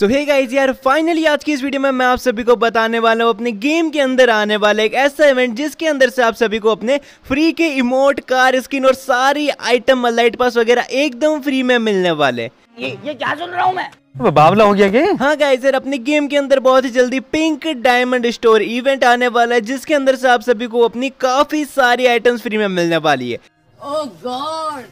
सो hey guys यार finally आज की इस वीडियो में मैं आप सभी को बताने वाला हूँ अपने गेम के अंदर आने वाला एक ऐसा इवेंट जिसके अंदर से आप सभी को अपने फ्री के इमोट कार स्किन और सारी आइटम लाइट पास वगैरह एकदम फ्री में मिलने वाले ये ये क्या सुन रहा हूँ मैं बावला हो गया क्या हाँ गाइस सर अपने गेम के अंदर बहुत ही जल्दी पिंक डायमंड स्टोर इवेंट आने वाला है जिसके अंदर से आप सभी को अपनी काफी सारी आइटम्स फ्री में मिलने वाली है ओह oh गॉड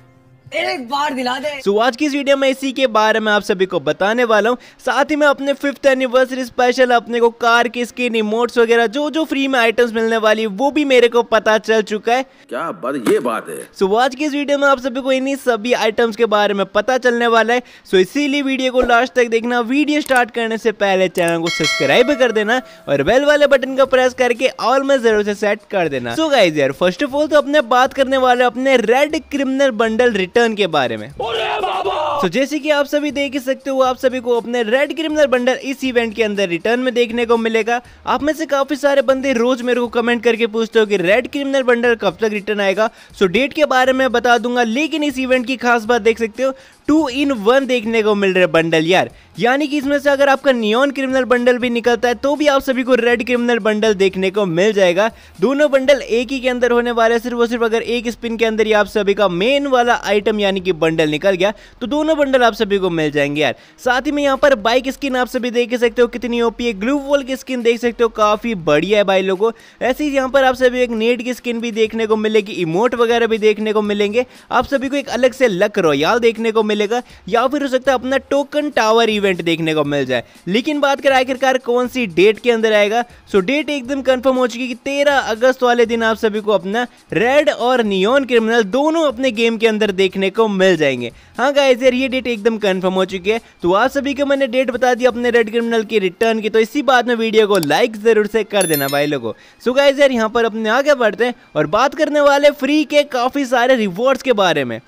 एक बार दिला दे so, आज की इस वीडियो में इसी के बारे में आप सभी को बताने वाला हूँ साथ ही मैं अपने फिफ्थ एनिवर्सरी स्पेशल अपने को कार की स्किन इमोट्स वगैरह जो जो फ्री में आइटम्स मिलने वाली वो भी मेरे को पता चल चुका है क्या बात ये बात है सो so, आज की इस वीडियो में आप सभी को इन्हीं सभी आइटम्स के बारे में पता चलने वाला है सो so, इसीलिए वीडियो को लास्ट तक देखना वीडियो स्टार्ट करने से पहले चैनल को सब्सक्राइब कर देना और बेल वाले बटन का प्रेस करके ऑल में जरूर से सेट कर देना सो गाइज यार फर्स्ट ऑफ ऑल तो अपने बात करने वाले अपने red criminal bundle return return के बारे में तो जैसे कि आप सभी देख ही सकते हो आप सभी को अपने रेड क्रिमिनल बंडल इस इवेंट के अंदर रिटर्न में देखने को मिलेगा आप में से काफी सारे बंदे रोज मेरे को कमेंट करके पूछते हो कि रेड क्रिमिनल बंडल कब तक रिटर्न आएगा सो डेट के बारे में बता दूंगा लेकिन इस इवेंट की खास बात देख सकते हो टू इन वन देखने को मिल रहे बंडल यार यानी कि इसमें से अगर आपका नियॉन क्रिमिनल बंडल भी निकलता है तो भी आप सभी को रेड क्रिमिनल बंडल देखने को मिल जाएगा दोनों बंडल एक ही के अंदर होने वाले सिर्फ और सिर्फ अगर एक स्पिन के अंदर ही आप सभी का मेन वाला आइटम यानी कि बंडल निकल गया तो दोनों बंडल आप सभी को मिल जाएंगे यार साथ ही में यहाँ पर बाइक स्किन आप सभी देख सकते हो कितनी ओपी है ग्लू वॉल की स्किन देख सकते हो काफी बढ़िया है भाई लोगों ऐसे ही यहाँ पर आप सभी एक नेट की स्किन भी देखने को मिलेगी इमोट वगैरह भी देखने को मिलेंगे आप सभी को एक अलग से लक रोयाल देखने को मिले मिलेगा या फिर हो सकता है अपना टोकन टावर इवेंट देखने को मिल जाए लेकिन बात करें आखिरकार कौन सी डेट के अंदर आएगा सो डेट एकदम कंफर्म हो चुकी है कि तेरह अगस्त वाले दिन आप सभी को अपना रेड और नियोन क्रिमिनल दोनों अपने गेम के अंदर देखने को मिल जाएंगे हाँ गाइज यार ये डेट एकदम कंफर्म हो चुकी है तो आप सभी को मैंने डेट बता दी अपने रेड क्रिमिनल की रिटर्न की तो इसी बात में वीडियो को लाइक जरूर से कर देना भाई लोगों सो गाइज यार यहाँ पर अपने आगे बढ़ते हैं और बात करने वाले फ्री के काफी सारे रिवॉर्ड्स के बारे में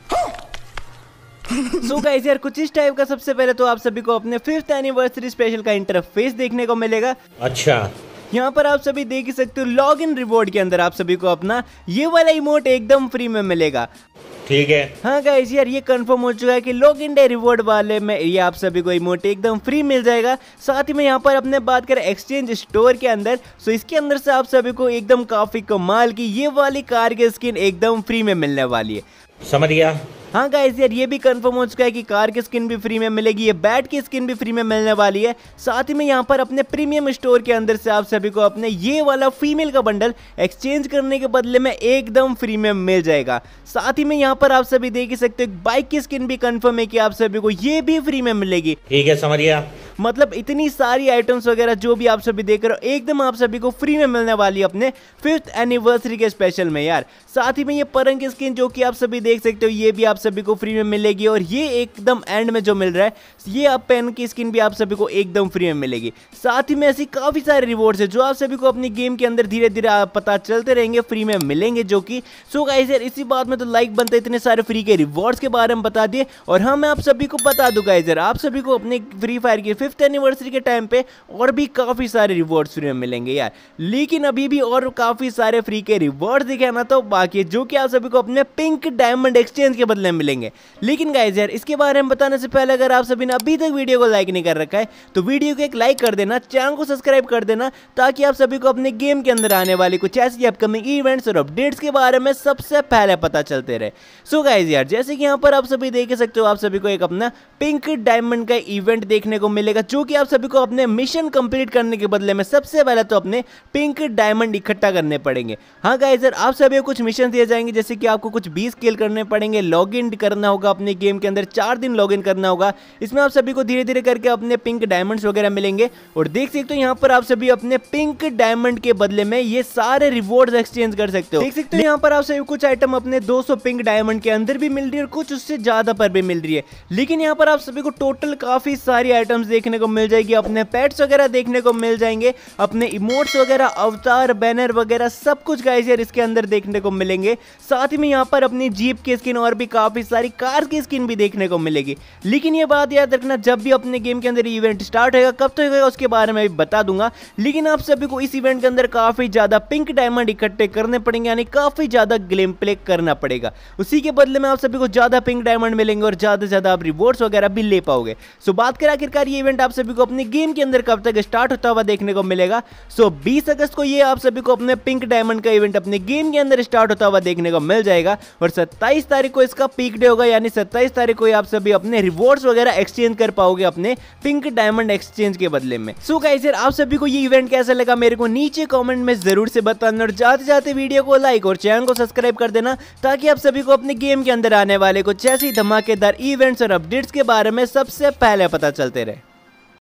सो गाइस यार कुछ इस टाइप का सबसे पहले तो आप सभी को अपने फिफ्थ एनिवर्सरी स्पेशल का इंटरफेस देखने को मिलेगा अच्छा यहाँ पर आप सभी देख ही सकते हो लॉग इन रिवॉर्ड के अंदर आप सभी को अपना ये वाला इमोट एकदम फ्री में मिलेगा ठीक है हाँ गाइस यार ये कंफर्म हो चुका है कि लॉग इन डे रिवॉर्ड वाले में ये आप सभी को इमोट एकदम फ्री मिल जाएगा साथ ही में यहाँ पर अपने बात करें एक्सचेंज स्टोर के अंदर सो इसके अंदर से आप सभी को एकदम काफी कमाल की ये वाली कार की स्किन एकदम फ्री में मिलने वाली है समझ गया हाँ गाइज यार ये भी कंफर्म हो चुका है कि कार की स्किन भी फ्री में मिलेगी ये बैट की स्किन भी फ्री में मिलने वाली है साथ ही में यहाँ पर अपने प्रीमियम स्टोर के अंदर से आप सभी को अपने ये वाला फीमेल का बंडल एक्सचेंज करने के बदले में एकदम फ्री में मिल जाएगा साथ ही में यहाँ पर आप सभी देख ही सकते हो बाइक की स्किन भी कन्फर्म है कि आप सभी को ये भी फ्री में मिलेगी ठीक है समझिए मतलब इतनी सारी आइटम्स वगैरह जो भी आप सभी देख रहे हो एकदम आप सभी को फ्री में मिलने वाली है अपने फिफ्थ एनिवर्सरी के स्पेशल में यार साथ ही में ये परंग स्किन जो कि आप सभी देख सकते हो ये भी आप सभी को फ्री में मिलेगी और ये एकदम एंड में जो मिल रहा है ये आप पेन की स्किन भी आप सभी को एकदम फ्री में मिलेगी साथ ही में ऐसी काफ़ी सारे रिवॉर्ड्स है जो आप सभी को अपनी गेम के अंदर धीरे धीरे पता चलते रहेंगे फ्री में मिलेंगे जो कि सो गाइस यार इसी बात में तो लाइक बनते इतने सारे फ्री के रिवॉर्ड्स के बारे में बता दिए और हाँ मैं आप सभी को बता दूंगा इधर आप सभी को अपने फ्री फायर के फिफ्थ एनिवर्सरी के टाइम पे और भी काफ़ी सारे रिवॉर्ड्स फ्री में मिलेंगे यार लेकिन अभी भी और काफ़ी सारे फ्री के रिवॉर्ड दिखे ना तो बाकी जो कि आप सभी को अपने पिंक डायमंड एक्सचेंज के बदले मिलेंगे लेकिन गाइज यार इसके बारे में बताने से पहले अगर आप सभी ने अभी तक वीडियो को लाइक नहीं कर रखा है तो वीडियो को एक लाइक कर देना चैनल को सब्सक्राइब कर देना ताकि आप सभी को अपने गेम के अंदर आने वाले कुछ ऐसे अपकमिंग इवेंट्स और अपडेट्स के बारे में सबसे पहले पता चलते रहे सो so गाइज यार जैसे कि यहाँ पर आप सभी देख सकते हो आप सभी को एक अपना पिंक डायमंड का इवेंट देखने को मिलेगा जाएगा चूंकि आप सभी को अपने मिशन कंप्लीट करने के बदले में सबसे पहले तो अपने पिंक डायमंड इकट्ठा करने पड़ेंगे हाँ गाइज सर आप सभी को कुछ मिशन दिए जाएंगे जैसे कि आपको कुछ बीस किल करने पड़ेंगे लॉग करना होगा अपने गेम के अंदर चार दिन लॉग करना होगा इसमें आप सभी को धीरे धीरे करके अपने पिंक डायमंड वगैरह मिलेंगे और देख सकते हो यहाँ पर आप सभी अपने पिंक डायमंड के बदले में ये सारे रिवॉर्ड एक्सचेंज कर सकते हो देख सकते हो यहाँ पर आप सभी कुछ आइटम अपने दो पिंक डायमंड के अंदर भी मिल रही है और कुछ उससे ज्यादा पर भी मिल रही है लेकिन यहाँ पर आप सभी को टोटल काफी सारी आइटम्स देखने देखने को मिल जाएगी अपने पेट्स वगैरह देखने को मिल जाएंगे अपने इमोट्स वगैरह अवतार बैनर वगैरह सब कुछ गाइस यार इसके अंदर देखने को मिलेंगे साथ ही में यहाँ पर अपनी जीप की स्किन और भी काफ़ी सारी कार की स्किन भी देखने को मिलेगी लेकिन ये बात याद रखना जब भी अपने गेम के अंदर इवेंट स्टार्ट होगा कब तो होगा उसके बारे में भी बता दूंगा लेकिन आप सभी को इस इवेंट के अंदर काफ़ी ज़्यादा पिंक डायमंड इकट्ठे करने पड़ेंगे यानी काफ़ी ज़्यादा ग्लेम प्ले करना पड़ेगा उसी के बदले में आप सभी को ज़्यादा पिंक डायमंड मिलेंगे और ज़्यादा से ज़्यादा आप रिवॉर्ड्स वगैरह भी ले पाओगे सो बात करें आखिरकार ये इवेंट आप सभी को अपनी गेम के अंदर कब तक स्टार्ट होता हुआ देखने को मिलेगा सो बीस अगस्त को ये आप सभी को अपने पिंक डायमंड का इवेंट अपने गेम के अंदर स्टार्ट होता हुआ देखने को मिल जाएगा और सत्ताईस तारीख को इसका पीक डे होगा यानी सत्ताईस तारीख को आप सभी अपने रिवॉर्ड्स वगैरह एक्सचेंज कर पाओगे अपने पिंक डायमंड एक्सचेंज के बदले में सो गाइस यार आप सभी को ये इवेंट कैसा लगा मेरे को नीचे कॉमेंट में जरूर से बताना और जाते जाते वीडियो को लाइक और चैनल को सब्सक्राइब कर देना ताकि आप सभी को अपने गेम के अंदर आने वाले कुछ ऐसी धमाकेदार इवेंट्स और अपडेट्स के बारे में सबसे पहले पता चलते रहे